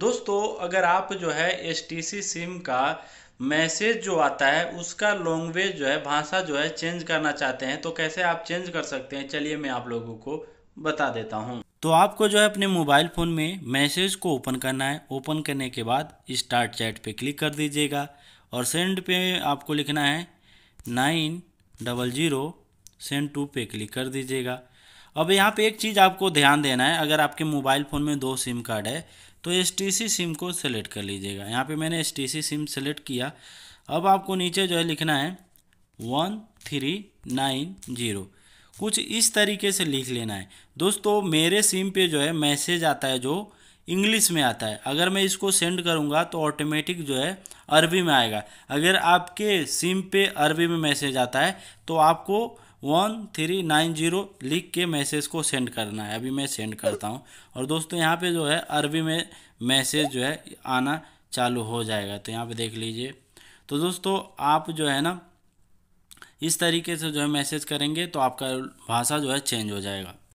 दोस्तों अगर आप जो है एस सिम का मैसेज जो आता है उसका लैंग्वेज जो है भाषा जो है चेंज करना चाहते हैं तो कैसे आप चेंज कर सकते हैं चलिए मैं आप लोगों को बता देता हूँ तो आपको जो है अपने मोबाइल फ़ोन में मैसेज को ओपन करना है ओपन करने के बाद स्टार्ट चैट पे क्लिक कर दीजिएगा और सेंड पे आपको लिखना है nine double zero send to पे क्लिक कर दीजिएगा अब यहाँ पे एक चीज़ आपको ध्यान देना है अगर आपके मोबाइल फ़ोन में दो सिम कार्ड है तो एस सिम को सेलेक्ट कर लीजिएगा यहाँ पे मैंने एस सिम सेलेक्ट किया अब आपको नीचे जो है लिखना है वन थ्री नाइन जीरो कुछ इस तरीके से लिख लेना है दोस्तों मेरे सिम पे जो है मैसेज आता है जो इंग्लिश में आता है अगर मैं इसको सेंड करूँगा तो ऑटोमेटिक जो है अरबी में आएगा अगर आपके सिम पे अरबी में मैसेज आता है तो आपको वन थ्री नाइन जीरो लिख के मैसेज को सेंड करना है अभी मैं सेंड करता हूँ और दोस्तों यहाँ पे जो है अरबी में मैसेज जो है आना चालू हो जाएगा तो यहाँ पे देख लीजिए तो दोस्तों आप जो है ना इस तरीके से जो है मैसेज करेंगे तो आपका भाषा जो है चेंज हो जाएगा